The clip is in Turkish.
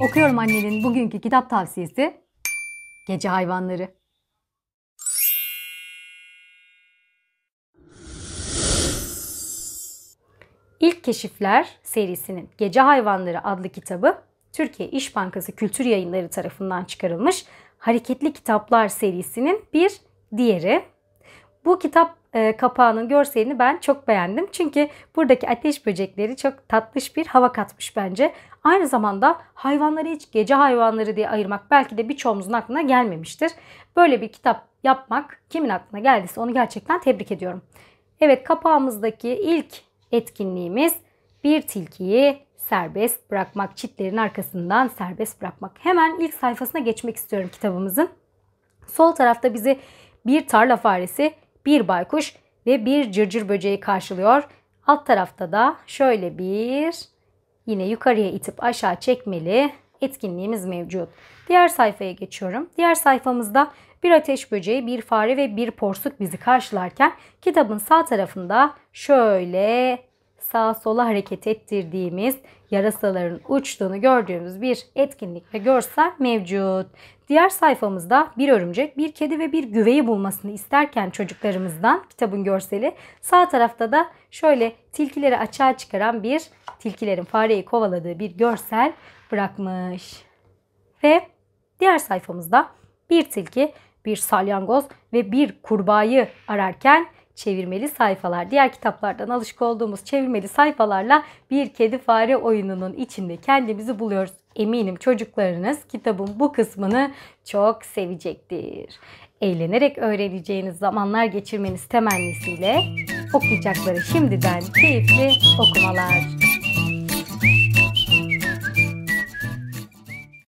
Okuyorum annenin bugünkü kitap tavsiyesi. Gece hayvanları. İlk Keşifler serisinin Gece Hayvanları adlı kitabı Türkiye İş Bankası Kültür Yayınları tarafından çıkarılmış Hareketli Kitaplar serisinin bir diğeri. Bu kitap e, kapağının görselini ben çok beğendim. Çünkü buradaki ateş böcekleri çok tatlış bir hava katmış bence. Aynı zamanda hayvanları hiç gece hayvanları diye ayırmak belki de birçoğumuzun aklına gelmemiştir. Böyle bir kitap yapmak kimin aklına geldiyse onu gerçekten tebrik ediyorum. Evet kapağımızdaki ilk etkinliğimiz bir tilkiyi serbest bırakmak. Çitlerin arkasından serbest bırakmak. Hemen ilk sayfasına geçmek istiyorum kitabımızın. Sol tarafta bizi bir tarla faresi bir baykuş ve bir cırcır böceği karşılıyor. Alt tarafta da şöyle bir yine yukarıya itip aşağı çekmeli etkinliğimiz mevcut. Diğer sayfaya geçiyorum. Diğer sayfamızda bir ateş böceği, bir fare ve bir porsuk bizi karşılarken kitabın sağ tarafında şöyle sağa sola hareket ettirdiğimiz yarasaların uçtuğunu gördüğümüz bir etkinlik ve görsel mevcut. Diğer sayfamızda bir örümcek, bir kedi ve bir güveyi bulmasını isterken çocuklarımızdan kitabın görseli. Sağ tarafta da şöyle tilkileri açığa çıkaran bir tilkilerin fareyi kovaladığı bir görsel bırakmış. Ve diğer sayfamızda bir tilki, bir salyangoz ve bir kurbağayı ararken çevirmeli sayfalar. Diğer kitaplardan alışık olduğumuz çevirmeli sayfalarla bir kedi fare oyununun içinde kendimizi buluyoruz. Eminim çocuklarınız kitabın bu kısmını çok sevecektir. Eğlenerek öğreneceğiniz zamanlar geçirmeniz temennisiyle okuyacakları şimdiden keyifli okumalar.